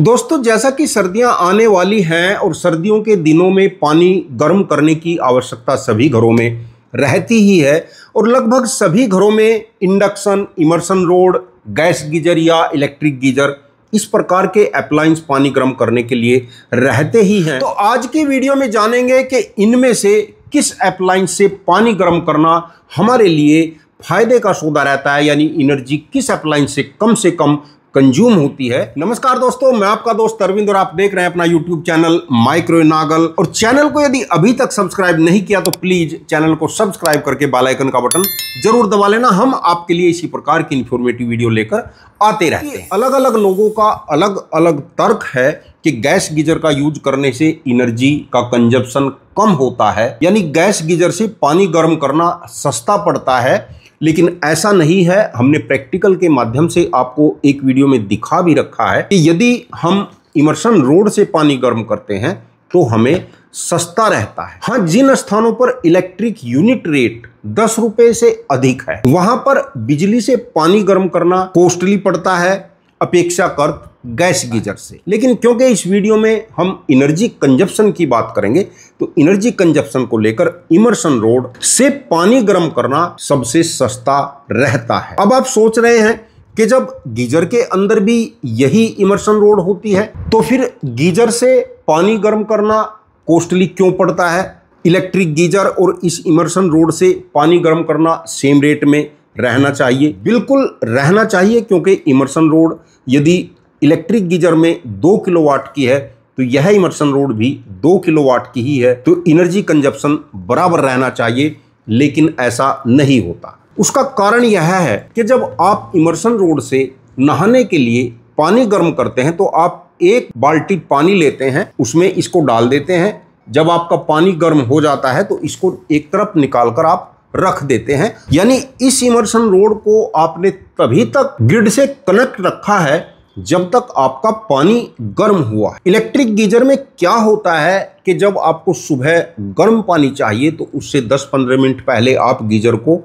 दोस्तों जैसा कि सर्दियां आने वाली हैं और सर्दियों के दिनों में पानी गर्म करने की आवश्यकता सभी घरों में रहती ही है और लगभग सभी घरों में induction immersion rod gas geyser या इलेक्ट्रिक गीजर इस प्रकार के अप्लायंस पानी गर्म करने के लिए रहते ही हैं तो आज की वीडियो में जानेंगे कि इनमें से किस अप्लायंस से पानी गर्म करना हमारे लिए फायदे का सौदा रहता है यानी एनर्जी किस अप्लाइंस से कम से कम कंज्यूम होती है नमस्कार दोस्तों मैं आपका दोस्त अरविंद और आप देख रहे हैं अपना यूट्यूब चैनल माइक्रो नागल और चैनल को यदि अभी तक सब्सक्राइब नहीं किया तो प्लीज चैनल को सब्सक्राइब करके बालाइकन का बटन जरूर दबा लेना हम आपके लिए इसी प्रकार की इंफॉर्मेटिव वीडियो लेकर आते रहते हैं अलग अलग लोगों का अलग अलग तर्क है कि गैस गीजर का यूज करने से एनर्जी का कंजप्शन कम होता है यानी गैस गीजर से पानी गर्म करना सस्ता पड़ता है लेकिन ऐसा नहीं है हमने प्रैक्टिकल के माध्यम से आपको एक वीडियो में दिखा भी रखा है कि यदि हम इमर्शन रोड से पानी गर्म करते हैं तो हमें सस्ता रहता है हाँ जिन स्थानों पर इलेक्ट्रिक यूनिट रेट दस रुपए से अधिक है वहां पर बिजली से पानी गर्म करना कॉस्टली पड़ता है अपेक्षाकृत गैस गीजर हाँ। से लेकिन क्योंकि इस वीडियो में हम एनर्जी कंजप्शन की बात करेंगे तो एनर्जी कंजप्शन को लेकर इमर्सन रोड से पानी गर्म करना सबसे सस्ता रहता है अब आप सोच रहे हैं कि जब गीजर के अंदर भी यही इमर्सन रोड होती है तो फिर गीजर से पानी गर्म करना कॉस्टली क्यों पड़ता है इलेक्ट्रिक गीजर और इस इमर्सन रोड से पानी गर्म करना सेम रेट में रहना चाहिए बिल्कुल रहना चाहिए क्योंकि इमर्सन रोड यदि इलेक्ट्रिक गीजर में दो किलोवाट की है तो यह इमरसन रोड भी दो किलोवाट की ही है तो एनर्जी कंजप्शन बराबर रहना चाहिए लेकिन ऐसा नहीं होता उसका कारण यह है कि जब आप इमरसन रोड से नहाने के लिए पानी गर्म करते हैं तो आप एक बाल्टी पानी लेते हैं उसमें इसको डाल देते हैं जब आपका पानी गर्म हो जाता है तो इसको एक तरफ निकाल कर आप रख देते हैं यानी इस इमरसन रोड को आपने तभी तक ग्रिड से कनेक्ट रखा है जब तक आपका पानी गर्म हुआ इलेक्ट्रिक गीजर में क्या होता है कि जब आपको सुबह गर्म पानी चाहिए तो उससे 10-15 मिनट पहले आप गीजर को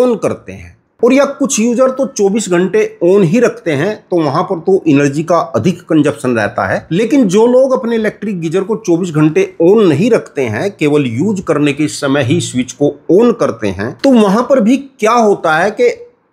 ऑन करते हैं और या कुछ यूजर तो 24 घंटे ऑन ही रखते हैं तो वहां पर तो एनर्जी का अधिक कंजप्शन रहता है लेकिन जो लोग अपने इलेक्ट्रिक गीजर को 24 घंटे ऑन नहीं रखते हैं केवल यूज करने के समय ही स्विच को ऑन करते हैं तो वहां पर भी क्या होता है कि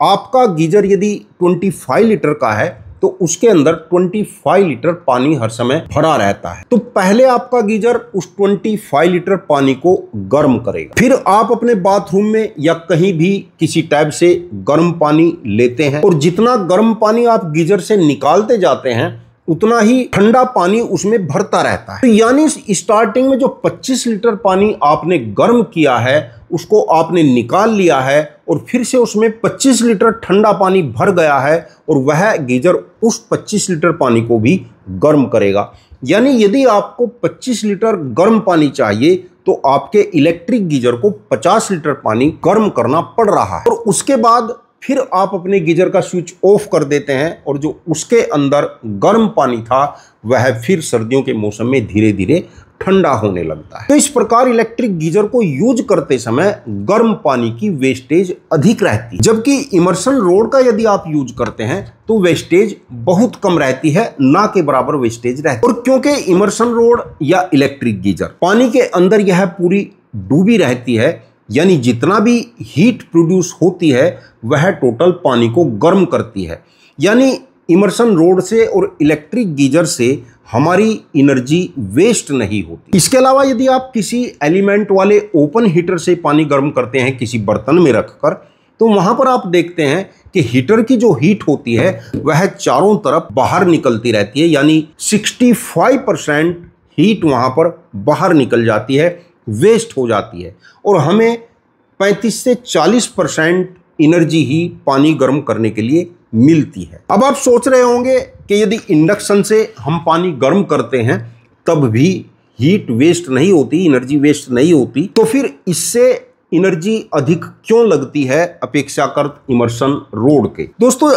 आपका गीजर यदि 25 लीटर का है तो उसके अंदर 25 लीटर पानी हर समय भरा रहता है तो पहले आपका गीजर उस 25 लीटर पानी को गर्म करेगा फिर आप अपने बाथरूम में या कहीं भी किसी टैब से गर्म पानी लेते हैं और जितना गर्म पानी आप गीजर से निकालते जाते हैं उतना ही ठंडा पानी उसमें भरता रहता है तो यानी स्टार्टिंग में जो 25 लीटर पानी आपने गर्म किया है उसको आपने निकाल लिया है और फिर से उसमें 25 लीटर ठंडा पानी भर गया है और वह गीज़र उस 25 लीटर पानी को भी गर्म करेगा यानी यदि आपको 25 लीटर गर्म पानी चाहिए तो आपके इलेक्ट्रिक गीजर को 50 लीटर पानी गर्म करना पड़ रहा है और उसके बाद फिर आप अपने गीजर का स्विच ऑफ कर देते हैं और जो उसके अंदर गर्म पानी था वह फिर सर्दियों के मौसम में धीरे धीरे ठंडा होने लगता है तो इस प्रकार इलेक्ट्रिक गीजर को यूज करते समय गर्म पानी की वेस्टेज अधिक रहती है जबकि इमर्सल रोड का यदि आप यूज करते हैं तो वेस्टेज बहुत कम रहती है ना के बराबर वेस्टेज रहती है और क्योंकि इमर्सल रोड या इलेक्ट्रिक गीजर पानी के अंदर यह पूरी डूबी रहती है यानी जितना भी हीट प्रोड्यूस होती है वह टोटल पानी को गर्म करती है यानी इमर्सन रोड से और इलेक्ट्रिक गीजर से हमारी एनर्जी वेस्ट नहीं होती इसके अलावा यदि आप किसी एलिमेंट वाले ओपन हीटर से पानी गर्म करते हैं किसी बर्तन में रखकर तो वहाँ पर आप देखते हैं कि हीटर की जो हीट होती है वह चारों तरफ बाहर निकलती रहती है यानी 65 परसेंट हीट वहाँ पर बाहर निकल जाती है वेस्ट हो जाती है और हमें 35 से 40 परसेंट एनर्जी ही पानी गर्म करने के लिए मिलती है अब आप सोच रहे होंगे कि यदि इंडक्शन से हम पानी गर्म करते हैं तब भी हीट वेस्ट नहीं होती एनर्जी वेस्ट नहीं होती तो फिर इससे एनर्जी अधिक क्यों लगती है अपेक्षाकृत इमर्शन रोड के दोस्तों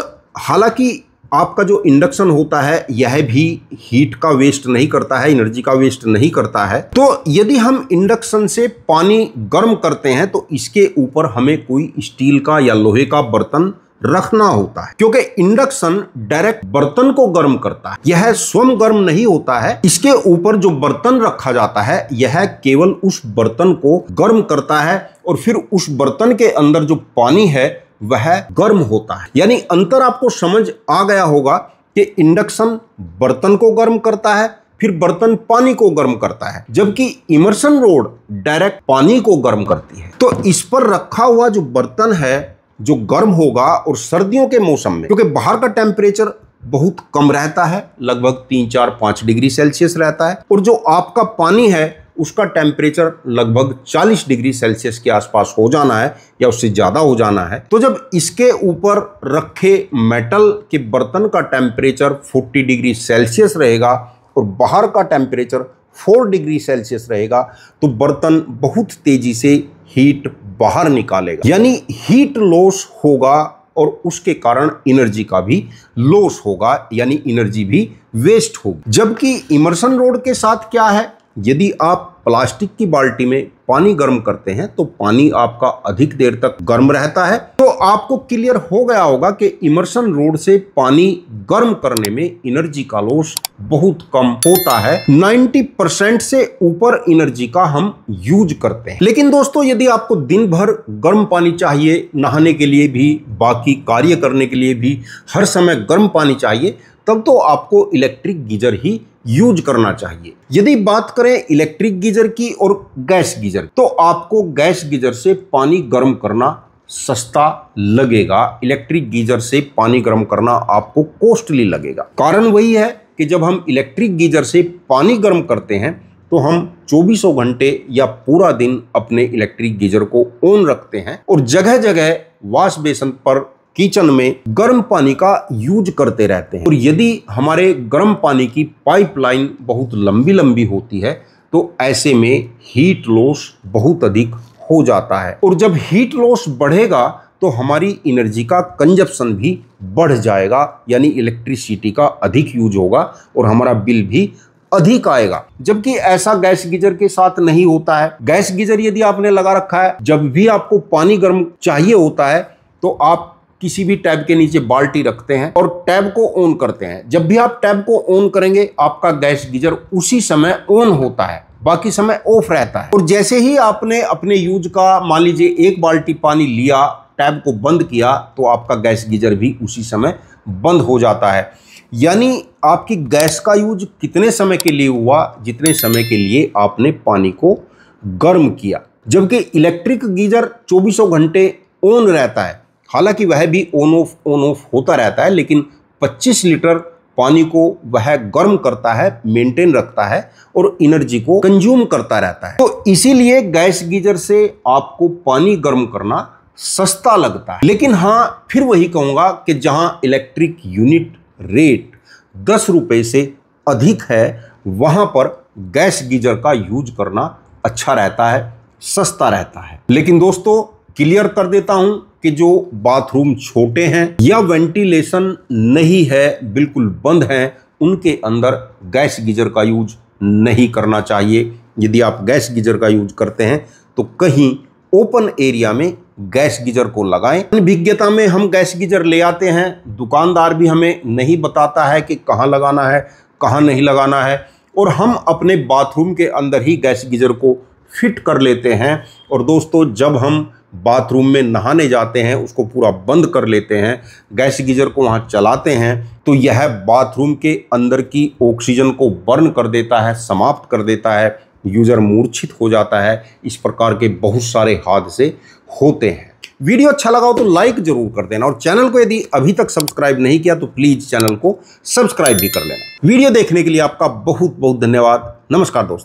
हालांकि आपका जो इंडक्शन होता है यह भी हीट का वेस्ट नहीं करता है एनर्जी का वेस्ट नहीं करता है तो यदि हम इंडक्शन से पानी गर्म करते हैं तो इसके ऊपर हमें कोई स्टील का या लोहे का बर्तन रखना होता है क्योंकि इंडक्शन डायरेक्ट बर्तन को गर्म करता है यह स्वयं गर्म नहीं होता है इसके ऊपर जो बर्तन रखा जाता है यह केवल उस बर्तन को गर्म करता है और फिर उस बर्तन के अंदर जो पानी है वह गर्म होता है यानी अंतर आपको समझ आ गया होगा कि इंडक्शन बर्तन को गर्म करता है फिर बर्तन पानी को गर्म करता है जबकि इमर्सन रोड डायरेक्ट पानी को गर्म करती है तो इस पर रखा हुआ जो बर्तन है जो गर्म होगा और सर्दियों के मौसम में क्योंकि बाहर का टेम्परेचर बहुत कम रहता है लगभग तीन चार पाँच डिग्री सेल्सियस रहता है और जो आपका पानी है उसका टेम्परेचर लगभग 40 डिग्री सेल्सियस के आसपास हो जाना है या उससे ज़्यादा हो जाना है तो जब इसके ऊपर रखे मेटल के बर्तन का टेम्परेचर 40 डिग्री सेल्सियस रहेगा और बाहर का टेम्परेचर 4 डिग्री सेल्सियस रहेगा तो बर्तन बहुत तेज़ी से हीट बाहर निकालेगा यानी हीट लॉस होगा और उसके कारण एनर्जी का भी लॉस होगा यानी एनर्जी भी वेस्ट होगी जबकि इमर्सन रोड के साथ क्या है यदि आप प्लास्टिक की बाल्टी में पानी गर्म करते हैं तो पानी आपका अधिक देर तक गर्म रहता है तो आपको क्लियर हो गया होगा कि इमर्शन रोड से पानी गर्म करने में एनर्जी का लोस बहुत कम होता है 90 परसेंट से ऊपर एनर्जी का हम यूज करते हैं लेकिन दोस्तों यदि आपको दिन भर गर्म पानी चाहिए नहाने के लिए भी बाकी कार्य करने के लिए भी हर समय गर्म पानी चाहिए तब तो आपको इलेक्ट्रिक गीजर ही यूज करना चाहिए यदि बात करें इलेक्ट्रिक गीजर की और गैस गीजर तो आपको गैस गीजर से पानी गर्म करना सस्ता लगेगा इलेक्ट्रिक गीजर से पानी गर्म करना आपको कॉस्टली लगेगा कारण वही है कि जब हम इलेक्ट्रिक गीजर से पानी गर्म करते हैं तो हम चौबीसों घंटे या पूरा दिन अपने इलेक्ट्रिक गीजर को ऑन रखते हैं और जगह जगह वॉश बेसन पर किचन में गर्म पानी का यूज करते रहते हैं और यदि हमारे गर्म पानी की पाइपलाइन बहुत लंबी लंबी होती है तो ऐसे में हीट लॉस बहुत अधिक हो जाता है और जब हीट लॉस बढ़ेगा तो हमारी एनर्जी का कंजप्शन भी बढ़ जाएगा यानी इलेक्ट्रिसिटी का अधिक यूज होगा और हमारा बिल भी अधिक आएगा जबकि ऐसा गैस गीजर के साथ नहीं होता है गैस गीजर यदि आपने लगा रखा है जब भी आपको पानी गर्म चाहिए होता है तो आप किसी भी टैब के नीचे बाल्टी रखते हैं और टैब को ऑन करते हैं जब भी आप टैब को ऑन करेंगे आपका गैस गीजर उसी समय ऑन होता है बाकी समय ऑफ रहता है और जैसे ही आपने अपने यूज का मान लीजिए एक बाल्टी पानी लिया टैब को बंद किया तो आपका गैस गीजर भी उसी समय बंद हो जाता है यानी आपकी गैस का यूज कितने समय के लिए हुआ जितने समय के लिए आपने पानी को गर्म किया जबकि इलेक्ट्रिक गीजर चौबीसों घंटे ऑन रहता है हालांकि वह भी ऑन ऑफ ऑन ऑफ होता रहता है लेकिन 25 लीटर पानी को वह गर्म करता है मेंटेन रखता है और एनर्जी को कंज्यूम करता रहता है तो इसीलिए गैस गीजर से आपको पानी गर्म करना सस्ता लगता है लेकिन हाँ फिर वही कहूँगा कि जहाँ इलेक्ट्रिक यूनिट रेट दस रुपये से अधिक है वहाँ पर गैस गीजर का यूज करना अच्छा रहता है सस्ता रहता है लेकिन दोस्तों क्लियर कर देता हूँ कि जो बाथरूम छोटे हैं या वेंटिलेशन नहीं है बिल्कुल बंद हैं उनके अंदर गैस गीजर का यूज नहीं करना चाहिए यदि आप गैस गीजर का यूज करते हैं तो कहीं ओपन एरिया में गैस गीजर को लगाएं अनभिज्ञता में हम गैस गीजर ले आते हैं दुकानदार भी हमें नहीं बताता है कि कहाँ लगाना है कहाँ नहीं लगाना है और हम अपने बाथरूम के अंदर ही गैस गीजर को फिट कर लेते हैं और दोस्तों जब हम बाथरूम में नहाने जाते हैं उसको पूरा बंद कर लेते हैं गैस गीजर को वहाँ चलाते हैं तो यह बाथरूम के अंदर की ऑक्सीजन को बर्न कर देता है समाप्त कर देता है यूज़र मूर्छित हो जाता है इस प्रकार के बहुत सारे हादसे होते हैं वीडियो अच्छा लगा हो तो लाइक जरूर कर देना और चैनल को यदि अभी तक सब्सक्राइब नहीं किया तो प्लीज़ चैनल को सब्सक्राइब भी कर लेना वीडियो देखने के लिए आपका बहुत बहुत धन्यवाद नमस्कार दोस्तों